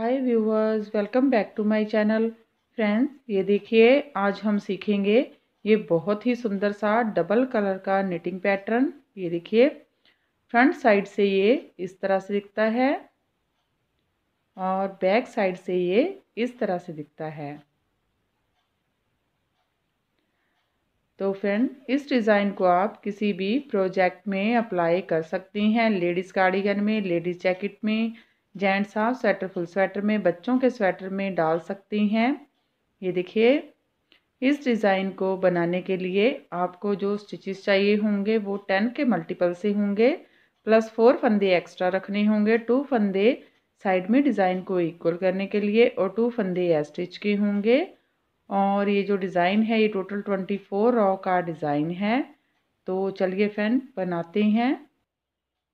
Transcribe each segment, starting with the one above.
hi viewers welcome back to my channel friends ये देखिए आज हम सीखेंगे ये बहुत ही सुंदर सा डबल कलर का निटिंग पैटर्न ये देखिए फ्रंट साइड से ये इस तरह से दिखता है और बैक साइड से ये इस तरह से दिखता है तो फ्रेंड इस डिज़ाइन को आप किसी भी प्रोजेक्ट में अप्लाई कर सकती हैं लेडीज़ कार्डिगन में लेडीज़ जैकेट में जेंट्स आप स्वेटर फुल स्वेटर में बच्चों के स्वेटर में डाल सकती हैं ये देखिए इस डिज़ाइन को बनाने के लिए आपको जो स्टिचेस चाहिए होंगे वो टेन के मल्टीपल से होंगे प्लस फोर फंदे एक्स्ट्रा रखने होंगे टू फंदे साइड में डिज़ाइन को इक्वल करने के लिए और टू फंदे स्टिच के होंगे और ये जो डिज़ाइन है ये टोटल ट्वेंटी फोर रॉ का डिज़ाइन है तो चलिए फैन बनाते हैं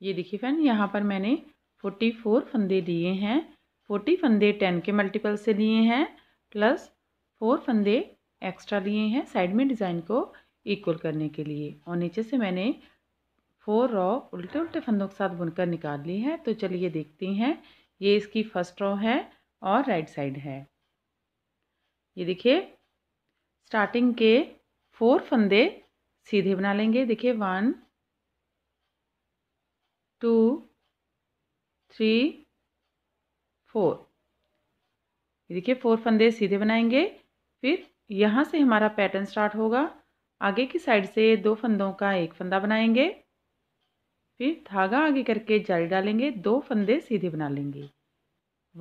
ये देखिए फैन यहाँ पर मैंने फोर्टी फोर फंदे लिए हैं फोर्टी फंदे टेन के मल्टीपल से लिए हैं प्लस फोर फंदे एक्स्ट्रा लिए हैं साइड में डिज़ाइन को इक्वल करने के लिए और नीचे से मैंने फोर रॉ उल्टे उल्टे फंदों के साथ बुनकर निकाल ली है तो चलिए देखते हैं ये इसकी फर्स्ट रॉ है और राइट साइड है ये देखिए स्टार्टिंग के फोर फंदे सीधे बना लेंगे देखिए वन टू थ्री फोर ये देखिए फोर फंदे सीधे बनाएंगे फिर यहाँ से हमारा पैटर्न स्टार्ट होगा आगे की साइड से दो फंदों का एक फंदा बनाएंगे फिर धागा आगे करके जाली डालेंगे दो फंदे सीधे बना लेंगे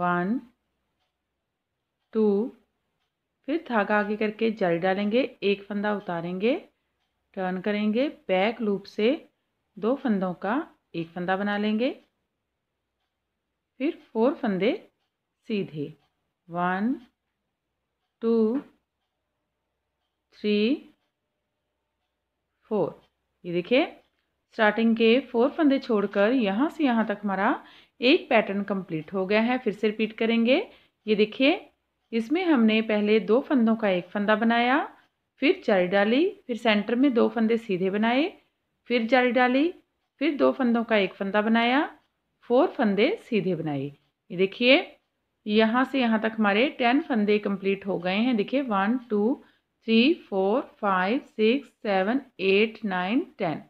वन टू फिर धागा आगे करके जाली डालेंगे एक फंदा उतारेंगे टर्न करेंगे बैक लूप से दो फंदों का एक फंदा बना लेंगे फिर फोर फंदे सीधे वन टू थ्री फोर ये देखिए स्टार्टिंग के फोर फंदे छोड़कर यहाँ से यहाँ तक हमारा एक पैटर्न कंप्लीट हो गया है फिर से रिपीट करेंगे ये देखिए इसमें हमने पहले दो फंदों का एक फंदा बनाया फिर जारी डाली फिर सेंटर में दो फंदे सीधे बनाए फिर जारी डाली फिर दो फंदों का एक फंदा बनाया फोर फंदे सीधे बनाए ये देखिए यहाँ से यहाँ तक हमारे टेन फंदे कंप्लीट हो गए हैं देखिए one two three four five six seven eight nine ten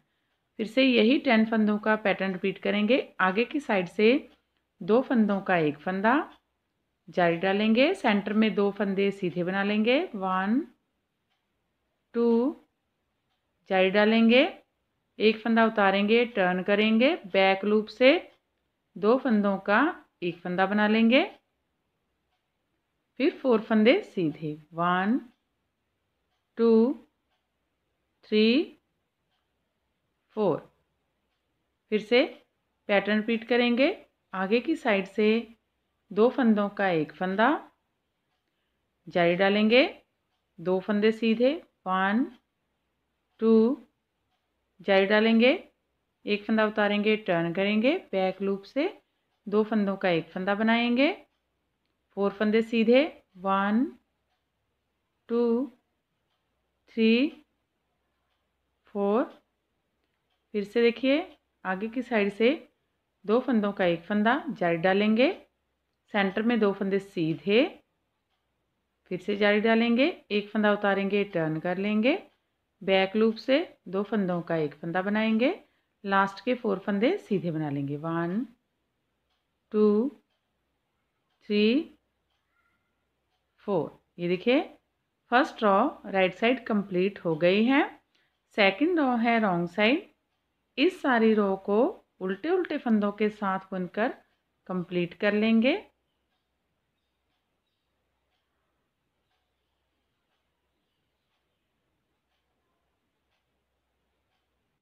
फिर से यही टेन फंदों का पैटर्न रिपीट करेंगे आगे की साइड से दो फंदों का एक फंदा जारी डालेंगे सेंटर में दो फंदे सीधे बना लेंगे वन टू जारी डालेंगे एक फंदा उतारेंगे टर्न करेंगे बैक लूप से दो फंदों का एक फंदा बना लेंगे फिर फोर फंदे सीधे वन टू थ्री फोर फिर से पैटर्न रिपीट करेंगे आगे की साइड से दो फंदों का एक फंदा जारी डालेंगे दो फंदे सीधे वन टू जारी डालेंगे एक फंदा उतारेंगे टर्न करेंगे बैक लूप से दो फंदों का एक फंदा बनाएंगे फोर फंदे सीधे वन टू थ्री फोर फिर से देखिए आगे की साइड से दो फंदों का एक फंदा जारी डालेंगे सेंटर में दो फंदे सीधे फिर से जारी डालेंगे एक फंदा उतारेंगे टर्न कर लेंगे बैक लूप से दो फंदों का एक फंदा बनाएंगे लास्ट के फोर फंदे सीधे बना लेंगे वन टू थ्री फोर ये देखिए first row right side complete हो गई है सेकंड रॉ है रॉन्ग साइड इस सारी रॉ को उल्टे उल्टे फंदों के साथ बुनकर कंप्लीट कर लेंगे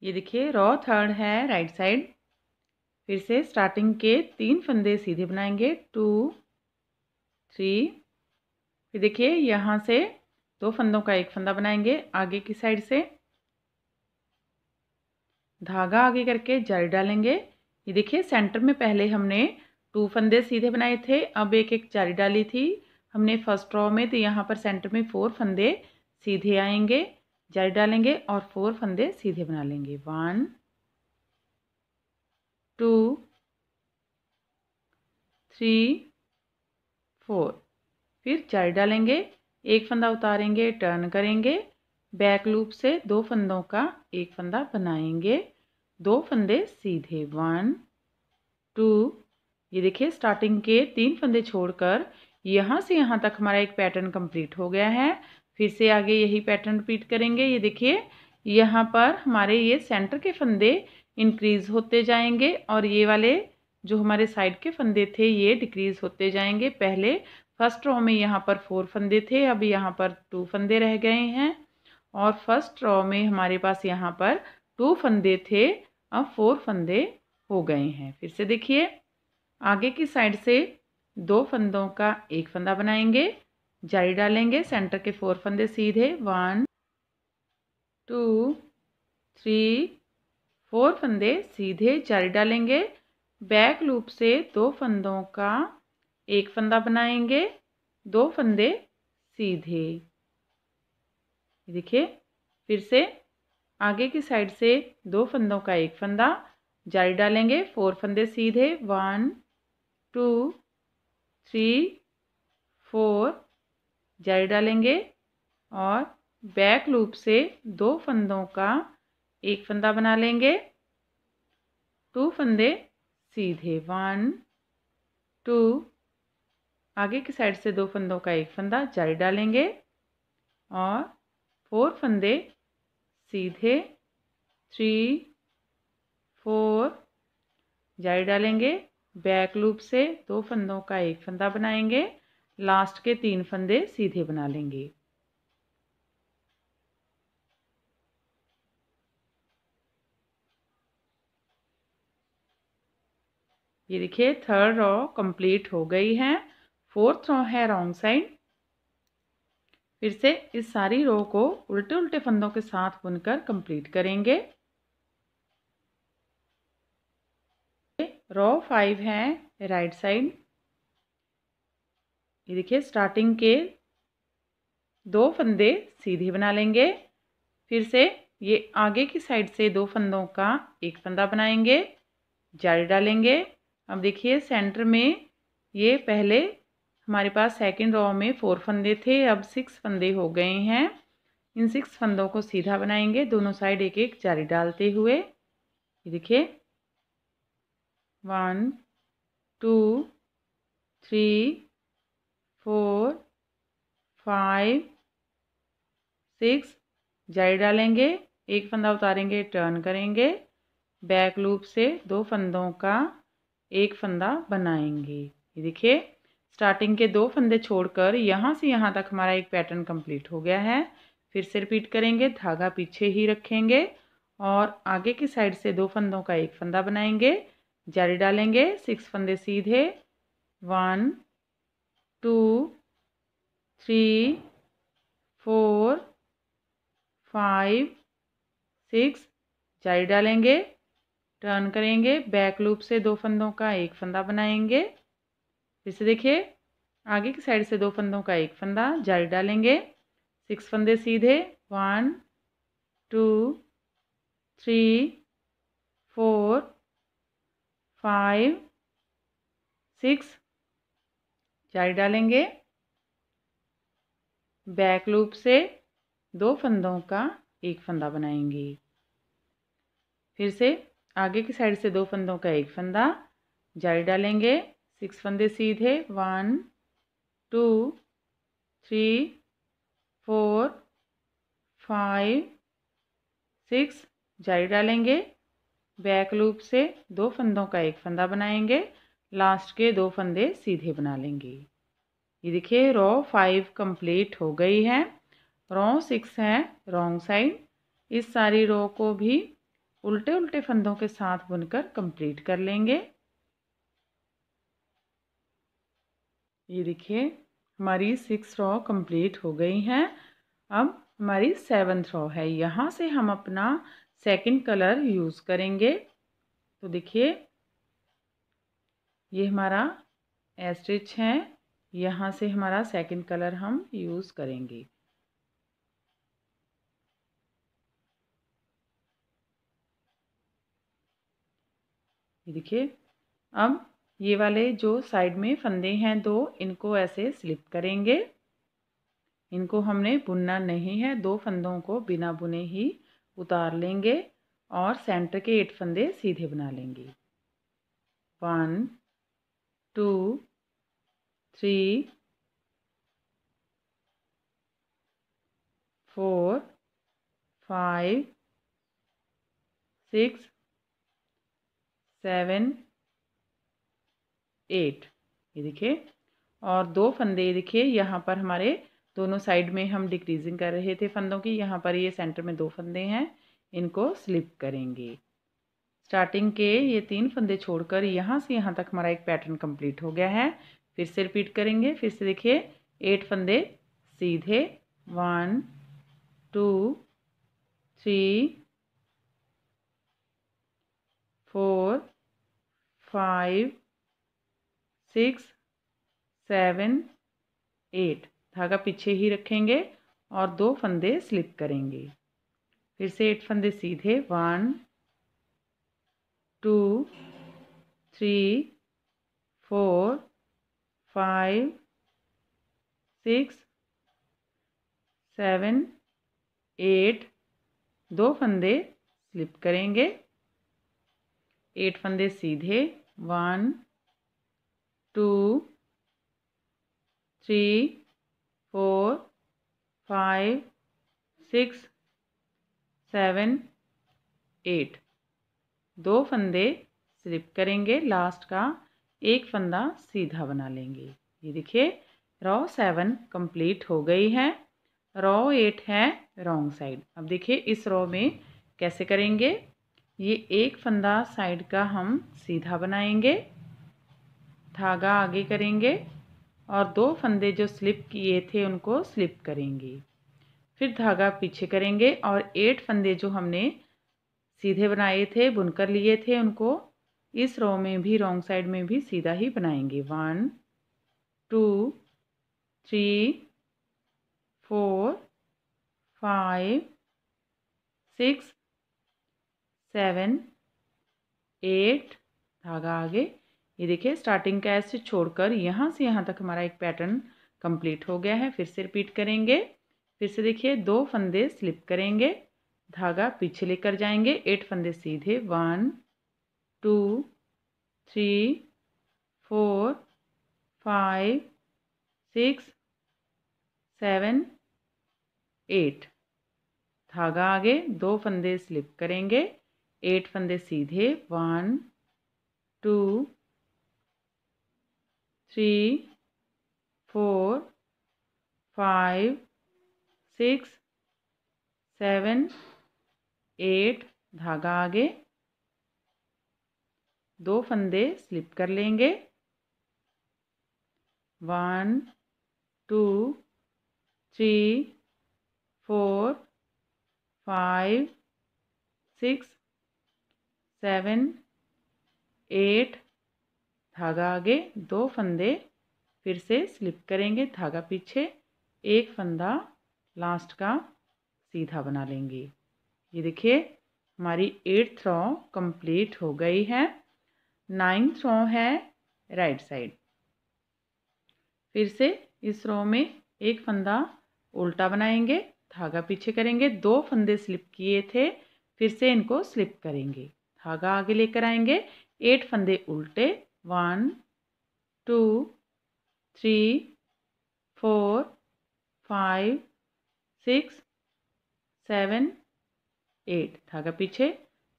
ये देखिए रॉ थर्ड है राइट साइड फिर से स्टार्टिंग के तीन फंदे सीधे बनाएंगे टू थ्री फिर देखिए यहाँ से दो फंदों का एक फंदा बनाएंगे आगे की साइड से धागा आगे करके जारी डालेंगे ये देखिए सेंटर में पहले हमने टू फंदे सीधे बनाए थे अब एक एक जारी डाली थी हमने फर्स्ट रॉ में तो यहाँ पर सेंटर में फोर फंदे सीधे आएंगे जारी डालेंगे और फोर फंदे सीधे बना लेंगे वन टू थ्री फोर फिर चार डालेंगे एक फंदा उतारेंगे टर्न करेंगे बैक लूप से दो फंदों का एक फंदा बनाएंगे दो फंदे सीधे वन टू ये देखिए स्टार्टिंग के तीन फंदे छोड़कर यहाँ से यहाँ तक हमारा एक पैटर्न कंप्लीट हो गया है फिर से आगे यही पैटर्न रिपीट करेंगे ये देखिए यहाँ पर हमारे ये सेंटर के फंदे इंक्रीज़ होते जाएंगे और ये वाले जो हमारे साइड के फंदे थे ये डिक्रीज़ होते जाएंगे पहले फर्स्ट रॉ में यहाँ पर फोर फंदे थे अब यहाँ पर टू फंदे रह गए हैं और फर्स्ट रॉ में हमारे पास यहाँ पर टू फंदे थे अब फोर फंदे हो गए हैं फिर से देखिए आगे की साइड से दो फंदों का एक फंदा बनाएंगे जारी डालेंगे सेंटर के फोर फंदे सीधे वन टू थ्री फोर फंदे सीधे जारी डालेंगे बैक लूप से दो फंदों का एक फंदा बनाएंगे दो फंदे सीधे देखिए फिर से आगे की साइड से दो फंदों का एक फंदा जारी डालेंगे फोर फंदे सीधे वन टू थ्री फोर जारी डालेंगे और बैक लूप से दो फंदों का एक फंदा बना लेंगे टू फंदे सीधे वन टू आगे की साइड से दो फंदों का एक फंदा जारी डालेंगे और फोर फंदे सीधे थ्री फोर जारी डालेंगे बैक लूप से दो फंदों का एक फंदा बनाएंगे लास्ट के तीन फंदे सीधे बना लेंगे ये देखिए थर्ड रॉ कंप्लीट हो गई है फोर्थ रॉ है रॉन्ग साइड फिर से इस सारी रो को उल्टे उल्टे फंदों के साथ बुनकर कंप्लीट करेंगे रो फाइव है राइट साइड ये देखिए स्टार्टिंग के दो फंदे सीधे बना लेंगे फिर से ये आगे की साइड से दो फंदों का एक फंदा बनाएंगे जारी डालेंगे अब देखिए सेंटर में ये पहले हमारे पास सेकंड रो में फोर फंदे थे अब सिक्स फंदे हो गए हैं इन सिक्स फंदों को सीधा बनाएंगे दोनों साइड एक एक जारी डालते हुए ये देखिए one two three four five six जाई डालेंगे एक फंदा उतारेंगे टर्न करेंगे बैक लूप से दो फंदों का एक फंदा बनाएंगे ये देखिए स्टार्टिंग के दो फंदे छोड़कर यहाँ से यहाँ तक हमारा एक पैटर्न कंप्लीट हो गया है फिर से रिपीट करेंगे धागा पीछे ही रखेंगे और आगे की साइड से दो फंदों का एक फंदा बनाएंगे जारी डालेंगे सिक्स फंदे सीधे one two three four five six जारी डालेंगे टर्न करेंगे बैक लूप से दो फंदों का एक फंदा बनाएंगे फिर से देखिए आगे की साइड से दो फंदों का एक फंदा जारी डालेंगे सिक्स फंदे सीधे one two three four five six चार डालेंगे बैक लूप से दो फंदों का एक फंदा बनाएंगे फिर से आगे की साइड से दो फंदों का एक फंदा जारी डालेंगे सिक्स फंदे सीधे one two three four five six जारी डालेंगे बैक लूप से दो फंदों का एक फंदा बनाएंगे लास्ट के दो फंदे सीधे बना लेंगे ये देखिए रो फाइव कंप्लीट हो गई है रो सिक्स है रॉन्ग साइड इस सारी रो को भी उल्टे उल्टे फंदों के साथ बुनकर कंप्लीट कर लेंगे ये देखिए हमारी सिक्स रॉ कंप्लीट हो गई हैं अब हमारी सेवन्थ रॉ है यहाँ से हम अपना सेकंड कलर यूज़ करेंगे तो देखिए ये हमारा एस्ट्रिच है यहाँ से हमारा सेकंड कलर हम यूज़ करेंगे ये देखिए अब ये वाले जो साइड में फंदे हैं दो इनको ऐसे स्लिप करेंगे इनको हमने बुनना नहीं है दो फंदों को बिना बुने ही उतार लेंगे और सेंटर के एट फंदे सीधे बना लेंगे one two three four five six seven eight ये देखिए और दो फंदे देखिए यहाँ पर हमारे दोनों साइड में हम डिक्रीजिंग कर रहे थे फंदों की यहाँ पर ये सेंटर में दो फंदे हैं इनको स्लिप करेंगे स्टार्टिंग के ये तीन फंदे छोड़कर यहाँ से यहाँ तक हमारा एक पैटर्न कंप्लीट हो गया है फिर से रिपीट करेंगे फिर से देखिए एट फंदे सीधे one two three four five six seven eight धागा पीछे ही रखेंगे और दो फंदे स्लिप करेंगे फिर से एट फंदे सीधे one two three four five six seven eight दो फंदे स्लिप करेंगे एट फंदे सीधे one two three four five six seven eight दो फंदे स्लिप करेंगे लास्ट का एक फंदा सीधा बना लेंगे ये देखिए रॉ सेवन कंप्लीट हो गई है रॉ एट है रॉन्ग साइड अब देखिए इस रॉ में कैसे करेंगे ये एक फंदा साइड का हम सीधा बनाएंगे धागा आगे करेंगे और दो फंदे जो स्लिप किए थे उनको स्लिप करेंगे फिर धागा पीछे करेंगे और एट फंदे जो हमने सीधे बनाए थे बुनकर लिए थे उनको इस रो में भी रॉन्ग साइड में भी सीधा ही बनाएंगे one two three four five six seven eight धागा आगे ये देखिए स्टार्टिंग का ऐसे छोड़कर यहाँ से यहाँ तक हमारा एक पैटर्न कंप्लीट हो गया है फिर से रिपीट करेंगे फिर से देखिए दो फंदे स्लिप करेंगे धागा पीछे लेकर जाएंगे एट फंदे सीधे one two three four five six seven eight धागा आगे दो फंदे स्लिप करेंगे एट फंदे सीधे one two three four five six seven eight धागा आगे दो फंदे स्लिप कर लेंगे one two three four five six seven eight धागा आगे दो फंदे फिर से स्लिप करेंगे धागा पीछे एक फंदा लास्ट का सीधा बना लेंगे ये देखिए हमारी एट्थ रॉ कंप्लीट हो गई है नाइन्थ रॉ है राइट साइड फिर से इस रॉ में एक फंदा उल्टा बनाएंगे धागा पीछे करेंगे दो फंदे स्लिप किए थे फिर से इनको स्लिप करेंगे धागा आगे लेकर आएंगे एट फंदे उल्टे one two three four five six seven eight धागा पीछे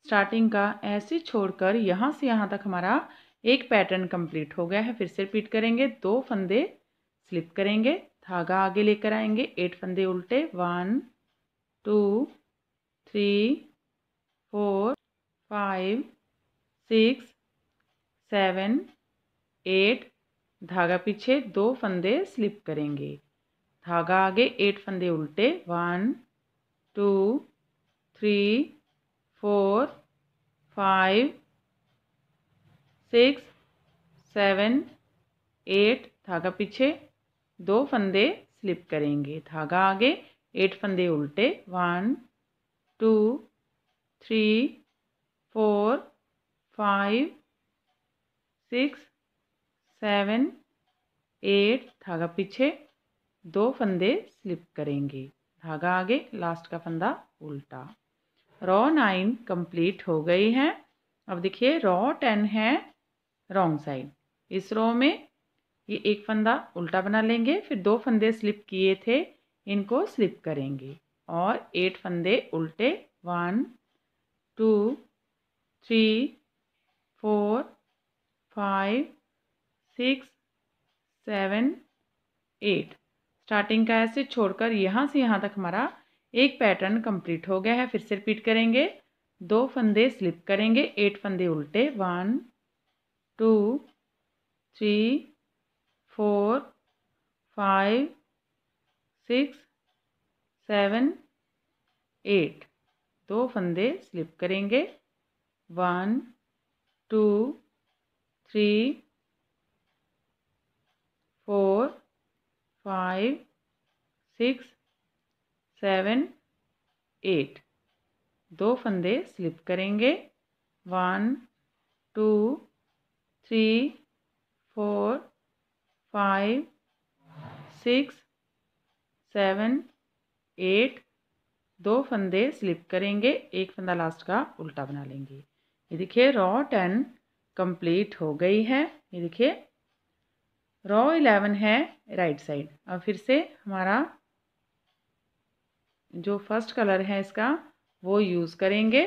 स्टार्टिंग का ऐसे छोड़कर यहाँ से यहाँ तक हमारा एक पैटर्न कंप्लीट हो गया है फिर से रिपीट करेंगे दो फंदे स्लिप करेंगे धागा आगे लेकर आएंगे एट फंदे उल्टे one two three four five six seven eight धागा पीछे दो फंदे स्लिप करेंगे धागा आगे एट फंदे उल्टे one two three four five six seven eight धागा पीछे दो फंदे स्लिप करेंगे धागा आगे एट फंदे उल्टे one two three four five six seven eight धागा पीछे दो फंदे स्लिप करेंगे धागा आगे लास्ट का फंदा उल्टा रॉ नाइन कंप्लीट हो गई है अब देखिए रॉ टेन है रॉन्ग साइड इस रो में ये एक फंदा उल्टा बना लेंगे फिर दो फंदे स्लिप किए थे इनको स्लिप करेंगे और एट फंदे उल्टे one two three four five six seven eight starting का ऐसे छोड़कर यहाँ से यहाँ तक हमारा एक पैटर्न कंप्लीट हो गया है फिर से रिपीट करेंगे दो फंदे स्लिप करेंगे एट फंदे उल्टे one two three four five six seven eight दो फंदे स्लिप करेंगे one two three four five six seven eight दो फंदे स्लिप करेंगे one two three four five six seven eight दो फंदे स्लिप करेंगे एक फंदा लास्ट का उल्टा बना लेंगे ये देखिए रॉ टेन कंप्लीट हो गई है ये देखिए रॉ इलेवन है राइट साइड अब फिर से हमारा जो फर्स्ट कलर है इसका वो यूज़ करेंगे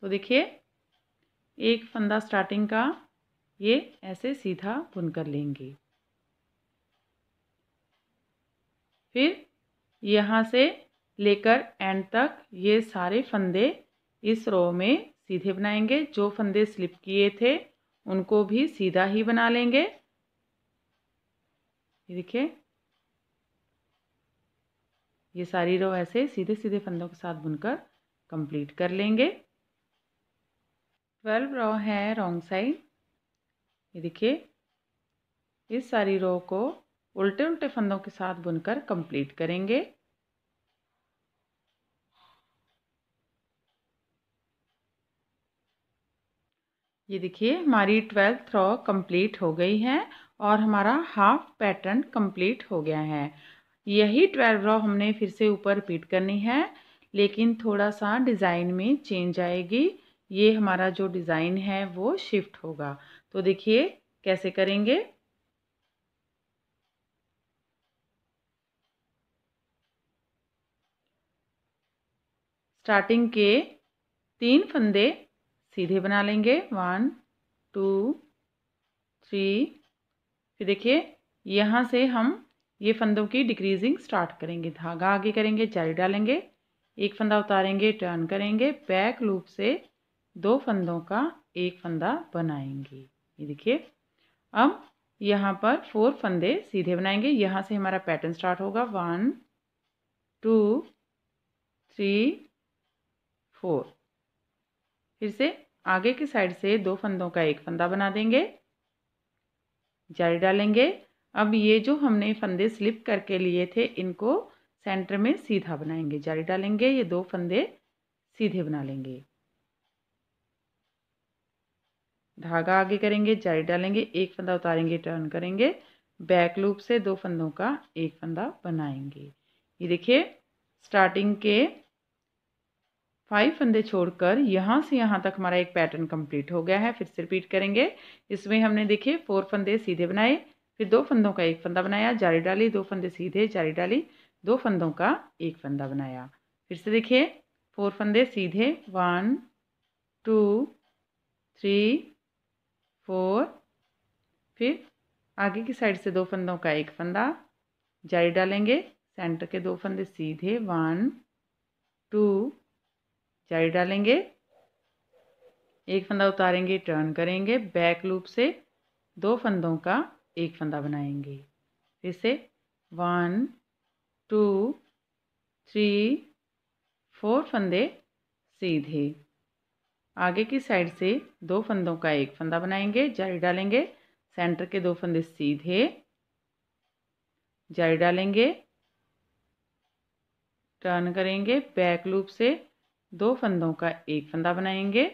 तो देखिए एक फंदा स्टार्टिंग का ये ऐसे सीधा बुन कर लेंगे फिर यहाँ से लेकर एंड तक ये सारे फंदे इस रो में सीधे बनाएंगे जो फंदे स्लिप किए थे उनको भी सीधा ही बना लेंगे देखिए ये सारी रो ऐसे सीधे सीधे फंदों के साथ बुनकर कंप्लीट कर लेंगे ट्वेल्व रो है रॉन्ग साइड ये देखिए इस सारी रो को उल्टे उल्टे फंदों के साथ बुनकर कंप्लीट करेंगे ये देखिए हमारी ट्वेल्थ रो कंप्लीट हो गई है और हमारा हाफ पैटर्न कंप्लीट हो गया है यही ट्वेल्व रॉ हमने फिर से ऊपर रिपीट करनी है लेकिन थोड़ा सा डिज़ाइन में चेंज आएगी ये हमारा जो डिज़ाइन है वो शिफ्ट होगा तो देखिए कैसे करेंगे स्टार्टिंग के तीन फंदे सीधे बना लेंगे वन टू थ्री फिर देखिए यहाँ से हम ये फंदों की डिक्रीजिंग स्टार्ट करेंगे धागा आगे करेंगे जारी डालेंगे एक फंदा उतारेंगे टर्न करेंगे बैक लूप से दो फंदों का एक फंदा बनाएंगे ये देखिए अब यहाँ पर फोर फंदे सीधे बनाएंगे यहाँ से हमारा पैटर्न स्टार्ट होगा वन टू थ्री फोर फिर से आगे की साइड से दो फंदों का एक फंदा बना देंगे जारी डालेंगे अब ये जो हमने फंदे स्लिप करके लिए थे इनको सेंटर में सीधा बनाएंगे जाली डालेंगे ये दो फंदे सीधे बना लेंगे धागा आगे करेंगे जाली डालेंगे एक फंदा उतारेंगे टर्न करेंगे बैक लूप से दो फंदों का एक फंदा बनाएंगे ये देखिए स्टार्टिंग के फाइव फंदे छोड़कर यहाँ से यहाँ तक हमारा एक पैटर्न कंप्लीट हो गया है फिर से रिपीट करेंगे इसमें हमने देखिए फोर फंदे सीधे बनाए फिर दो फंदों का एक फंदा बनाया जारी डाली दो फंदे सीधे जारी डाली दो फंदों का एक फंदा बनाया फिर से देखिए फोर फंदे सीधे वन टू थ्री फोर फिर आगे की साइड से दो फंदों का एक फंदा जारी डालेंगे सेंटर के दो फंदे सीधे वन टू जारी डालेंगे एक फंदा उतारेंगे टर्न करेंगे बैक लूप से दो फंदों का एक फंदा बनाएंगे फिर से वन टू थ्री फोर फंदे सीधे आगे की साइड से दो फंदों का एक फंदा बनाएंगे जारी डालेंगे सेंटर के दो फंदे सीधे जारी डालेंगे टर्न करेंगे बैक लूप से दो फंदों का एक फंदा बनाएंगे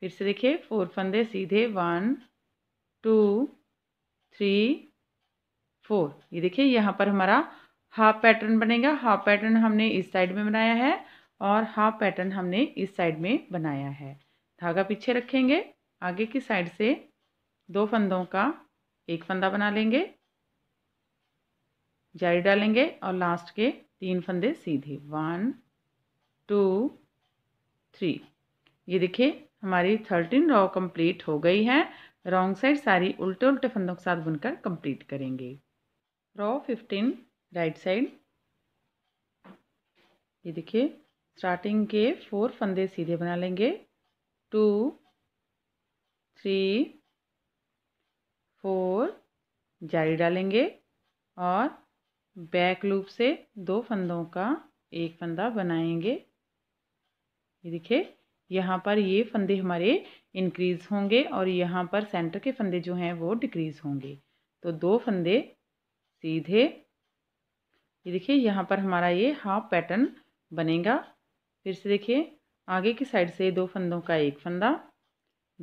फिर से देखिए फोर फंदे सीधे वन टू थ्री फोर ये देखिए यहाँ पर हमारा हाफ पैटर्न बनेगा हाफ पैटर्न हमने इस साइड में बनाया है और हाफ पैटर्न हमने इस साइड में बनाया है धागा पीछे रखेंगे आगे की साइड से दो फंदों का एक फंदा बना लेंगे जारी डालेंगे और लास्ट के तीन फंदे सीधे वन टू थ्री ये देखिए हमारी थर्टीन रॉ कंप्लीट हो गई है रॉन्ग साइड सारी उल्टे उल्टे फंदों के साथ बुनकर कंप्लीट करेंगे रॉ फिफ्टीन राइट साइड ये देखिए स्टार्टिंग के फोर फंदे सीधे बना लेंगे टू थ्री फोर जारी डालेंगे और बैक लूप से दो फंदों का एक फंदा बनाएंगे ये देखिए यहाँ पर ये फंदे हमारे इंक्रीज़ होंगे और यहाँ पर सेंटर के फंदे जो हैं वो डिक्रीज़ होंगे तो दो फंदे सीधे ये देखिए यहाँ पर हमारा ये हाफ पैटर्न बनेगा फिर से देखिए आगे की साइड से दो फंदों का एक फंदा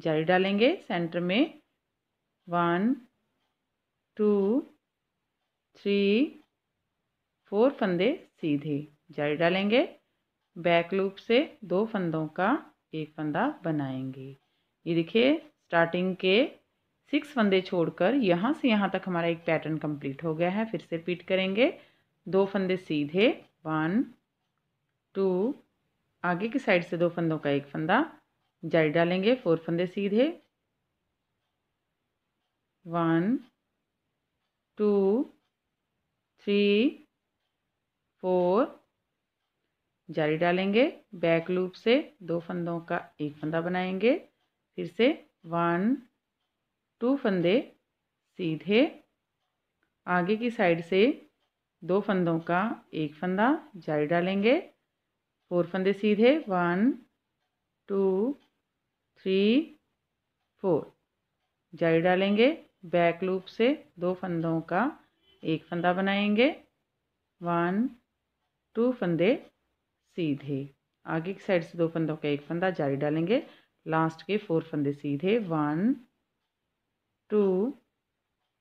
जारी डालेंगे सेंटर में वन टू थ्री फोर फंदे सीधे जारी डालेंगे बैक लूप से दो फंदों का एक फंदा बनाएंगे ये देखिए स्टार्टिंग के सिक्स फंदे छोड़कर यहाँ से यहाँ तक हमारा एक पैटर्न कंप्लीट हो गया है फिर से रिपीट करेंगे दो फंदे सीधे वन टू आगे की साइड से दो फंदों का एक फंदा जाल डालेंगे फोर फंदे सीधे वन टू थ्री फोर जारी डालेंगे बैक लूप से दो फंदों का एक फंदा बनाएंगे फिर से वन टू फंदे सीधे आगे की साइड से दो फंदों का एक फंदा जारी डालेंगे फोर फंदे सीधे वन टू थ्री फोर जारी डालेंगे बैक लूप से दो फंदों का एक फंदा बनाएंगे वन टू फंदे सीधे आगे की साइड से दो फंदों का एक फंदा जारी डालेंगे लास्ट के फोर फंदे सीधे वन टू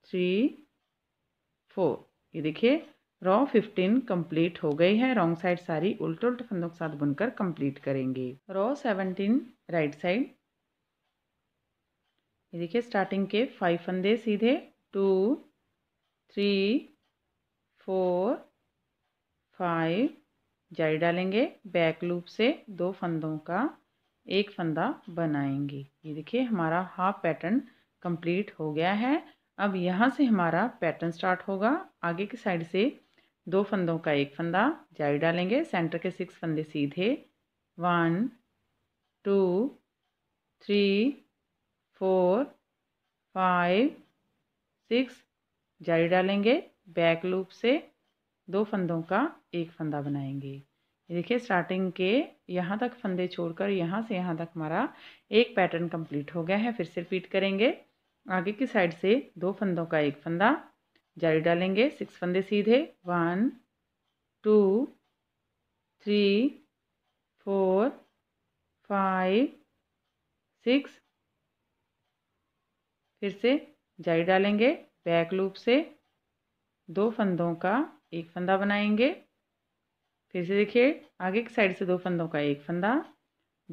थ्री फोर ये देखिए रॉ फिफ्टीन कंप्लीट हो गई है रॉन्ग साइड सारी उल्टे उल्टे फंदों के साथ बुनकर कंप्लीट करेंगे रॉ सेवनटीन राइट साइड ये देखिए स्टार्टिंग के फाइव फंदे सीधे टू थ्री फोर फाइव जारी डालेंगे बैक लूप से दो फंदों का एक फंदा बनाएंगे ये देखिए हमारा हाफ पैटर्न कंप्लीट हो गया है अब यहाँ से हमारा पैटर्न स्टार्ट होगा आगे की साइड से दो फंदों का एक फंदा जारी डालेंगे सेंटर के सिक्स फंदे सीधे one two three four five six जारी डालेंगे बैक लूप से दो फंदों का एक फंदा बनाएंगे देखिए स्टार्टिंग के यहाँ तक फंदे छोड़कर यहाँ से यहाँ तक हमारा एक पैटर्न कंप्लीट हो गया है फिर से रिपीट करेंगे आगे की साइड से दो फंदों का एक फंदा जारी डालेंगे सिक्स फंदे सीधे one two three four five six फिर से जारी डालेंगे बैक लूप से दो फंदों का एक फंदा बनाएंगे फिर से देखिए आगे की साइड से दो फंदों का एक फंदा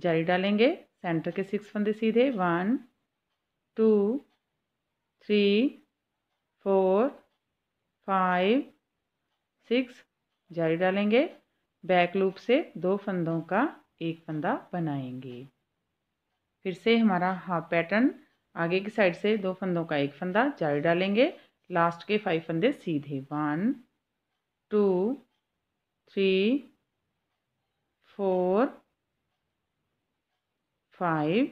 जारी डालेंगे सेंटर के सिक्स फंदे सीधे one two three four five six जारी डालेंगे बैक लूप से दो फंदों का एक फंदा बनाएंगे फिर से हमारा हाफ पैटर्न आगे की साइड से दो फंदों का एक फंदा जारी डालेंगे लास्ट के फाइव फंदे सीधे one two three four five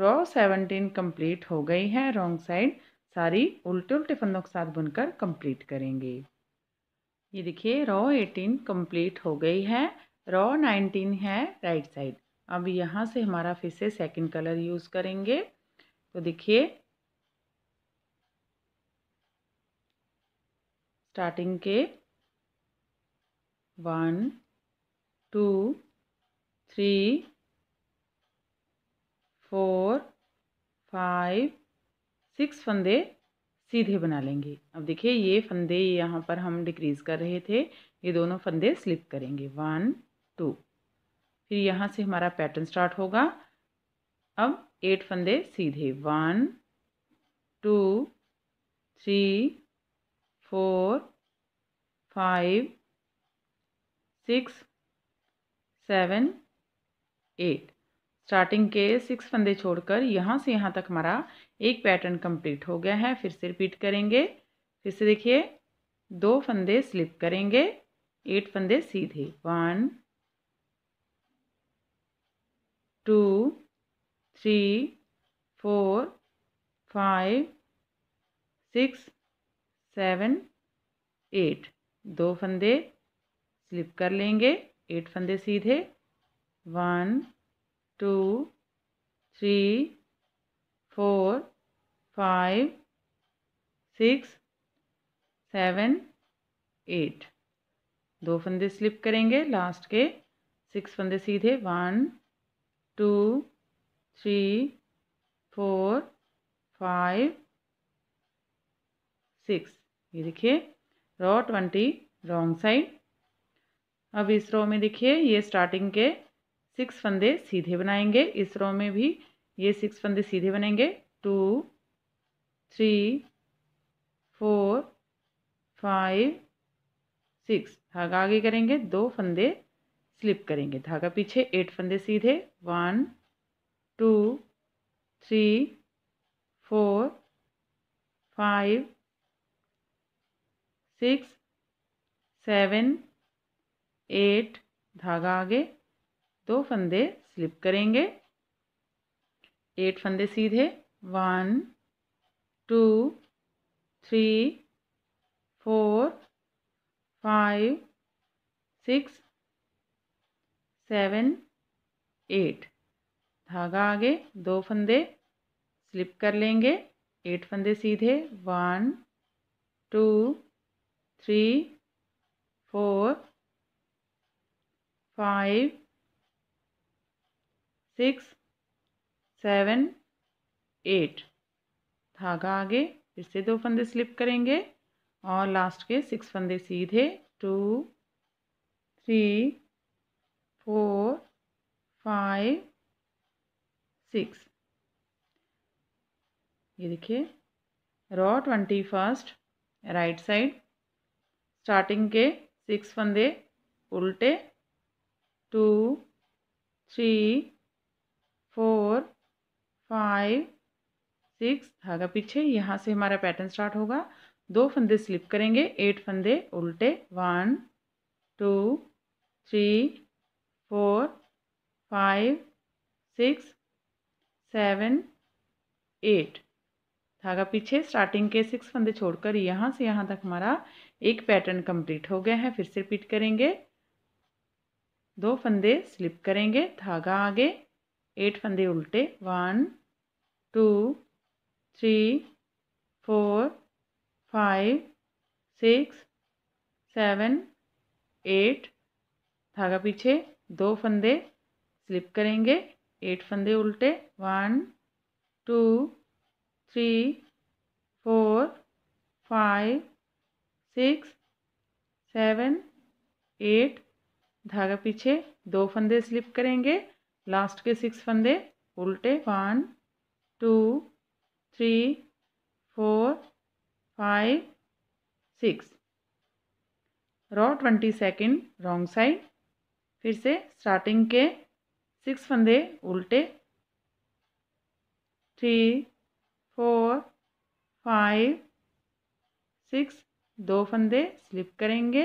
row seventeen complete हो गई है रॉन्ग साइड सारी उल्टे उल्टे फंदों के साथ बुनकर कंप्लीट करेंगे ये देखिए रो एटीन कंप्लीट हो गई है रो नाइनटीन है राइट साइड अब यहाँ से हमारा फिर से सेकंड कलर यूज़ करेंगे तो देखिए स्टार्टिंग के one two three four five six फंदे सीधे बना लेंगे अब देखिए ये फंदे यहाँ पर हम डिक्रीज़ कर रहे थे ये दोनों फंदे स्लिप करेंगे वन टू फिर यहाँ से हमारा पैटर्न स्टार्ट होगा अब एट फंदे सीधे one two three four five six seven eight starting के सिक्स फंदे छोड़कर यहाँ से यहाँ तक हमारा एक पैटर्न कंप्लीट हो गया है फिर से रिपीट करेंगे फिर से देखिए दो फंदे स्लिप करेंगे एट फंदे सीधे one two three four five six seven eight दो फंदे स्लिप कर लेंगे एट फंदे सीधे one two three four five six seven eight दो फंदे स्लिप करेंगे लास्ट के सिक्स फंदे सीधे one two three four five six ये देखिए रॉ ट्वेंटी रॉन्ग साइड अब इस रो में देखिए ये स्टार्टिंग के सिक्स फंदे सीधे बनाएंगे इस रो में भी ये सिक्स फंदे सीधे बनेंगे two three four five six धागा आगे करेंगे दो फंदे स्लिप करेंगे धागा पीछे एट फंदे सीधे one two three four five six seven eight धागा आगे दो फंदे स्लिप करेंगे एट फंदे सीधे one two three four five six seven eight धागा आगे दो फंदे स्लिप कर लेंगे एट फंदे सीधे one two three four five six seven eight धागा आगे फिर से दो फंदे स्लिप करेंगे और लास्ट के सिक्स फंदे सीधे two three four five six ये देखिए row twenty first right side starting के सिक्स फंदे उल्टे two three four five six धागा पीछे यहाँ से हमारा पैटर्न स्टार्ट होगा दो फंदे स्लिप करेंगे एट फंदे उल्टे one two three four five six seven eight धागा पीछे स्टार्टिंग के सिक्स फंदे छोड़कर यहाँ से यहाँ तक हमारा एक पैटर्न कंप्लीट हो गया है फिर से रिपीट करेंगे दो फंदे स्लिप करेंगे धागा आगे एट फंदे उल्टे one two three four five six seven eight धागा पीछे दो फंदे स्लिप करेंगे एट फंदे उल्टे one two three four five six seven eight धागा पीछे दो फंदे स्लिप करेंगे लास्ट के सिक्स फंदे उल्टे one two three four five six row twenty second wrong side फिर से स्टार्टिंग के सिक्स फंदे उल्टे थ्री फोर फाइव सिक्स दो फंदे स्लिप करेंगे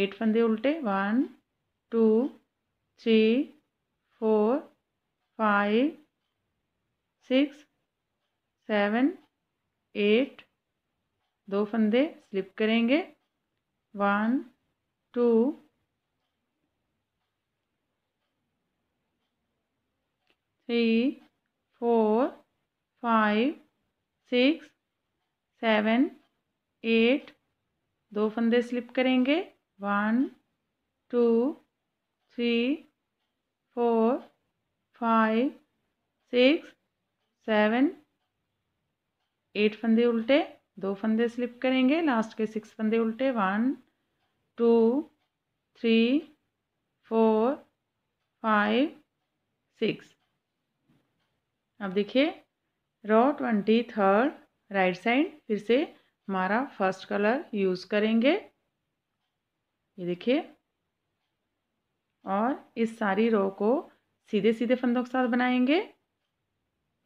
एट फंदे उल्टे one two three four five six seven eight दो फंदे स्लिप करेंगे one two three four five six seven eight दो फंदे स्लिप करेंगे one two three four five six seven eight फंदे उल्टे दो फंदे स्लिप करेंगे लास्ट के सिक्स फंदे उल्टे one two three four five six अब देखिए row twenty third right side फिर से हमारा फर्स्ट कलर यूज़ करेंगे ये देखिए और इस सारी रो को सीधे सीधे फंदों के साथ बनाएंगे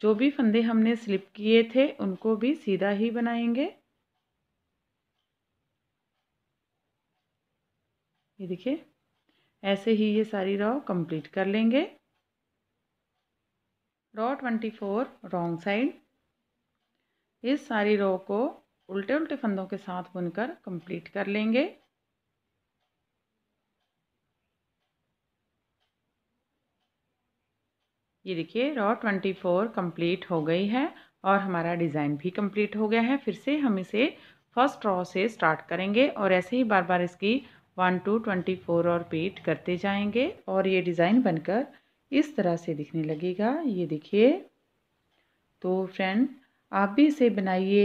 जो भी फंदे हमने स्लिप किए थे उनको भी सीधा ही बनाएंगे ये देखिए ऐसे ही ये सारी रॉ कंप्लीट कर लेंगे row twenty four wrong side इस सारी रॉ को उल्टे उल्टे फंदों के साथ बुनकर कंप्लीट कर लेंगे ये देखिए रॉ ट्वेंटी फोर कम्प्लीट हो गई है और हमारा डिज़ाइन भी कम्प्लीट हो गया है फिर से हम इसे फर्स्ट रॉ से स्टार्ट करेंगे और ऐसे ही बार बार इसकी वन टू ट्वेंटी फोर और पेट करते जाएंगे और ये डिज़ाइन बनकर इस तरह से दिखने लगेगा ये देखिए तो फ्रेंड आप भी इसे बनाइए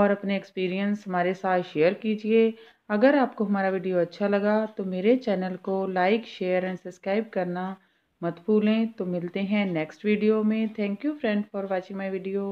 और अपने एक्सपीरियंस हमारे साथ शेयर कीजिए अगर आपको हमारा वीडियो अच्छा लगा तो मेरे चैनल को लाइक शेयर एंड सब्सक्राइब करना मत भूलें तो मिलते हैं नेक्स्ट वीडियो में thank you friend for watching my video